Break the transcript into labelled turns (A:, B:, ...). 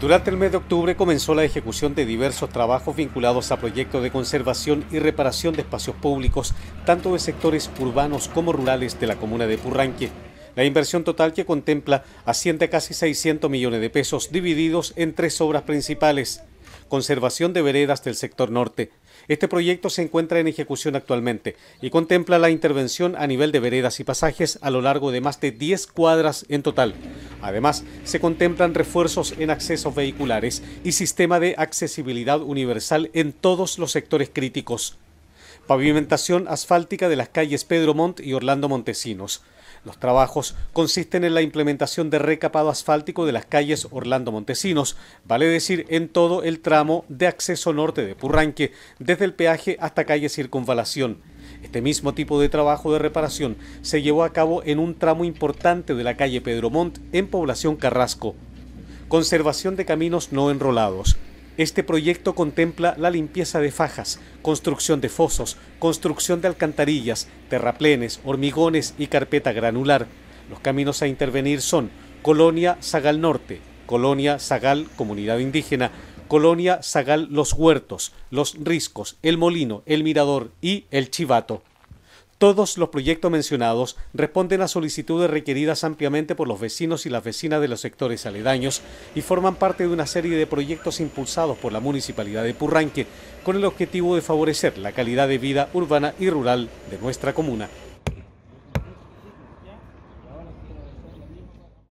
A: Durante el mes de octubre comenzó la ejecución de diversos trabajos vinculados a proyectos de conservación y reparación de espacios públicos, tanto de sectores urbanos como rurales de la comuna de Purranque. La inversión total que contempla asciende a casi 600 millones de pesos, divididos en tres obras principales. Conservación de veredas del sector norte. Este proyecto se encuentra en ejecución actualmente y contempla la intervención a nivel de veredas y pasajes a lo largo de más de 10 cuadras en total Además, se contemplan refuerzos en accesos vehiculares y sistema de accesibilidad universal en todos los sectores críticos. Pavimentación asfáltica de las calles Pedro Montt y Orlando Montesinos. Los trabajos consisten en la implementación de recapado asfáltico de las calles Orlando Montesinos, vale decir, en todo el tramo de acceso norte de Purranque, desde el peaje hasta calle Circunvalación este mismo tipo de trabajo de reparación se llevó a cabo en un tramo importante de la calle Pedro Montt en Población Carrasco. Conservación de caminos no enrolados. Este proyecto contempla la limpieza de fajas, construcción de fosos, construcción de alcantarillas, terraplenes, hormigones y carpeta granular. Los caminos a intervenir son Colonia Zagal Norte, Colonia Zagal Comunidad Indígena, Colonia Zagal Los Huertos, Los Riscos, El Molino, El Mirador y El Chivato. Todos los proyectos mencionados responden a solicitudes requeridas ampliamente por los vecinos y las vecinas de los sectores aledaños y forman parte de una serie de proyectos impulsados por la Municipalidad de Purranque con el objetivo de favorecer la calidad de vida urbana y rural de nuestra comuna.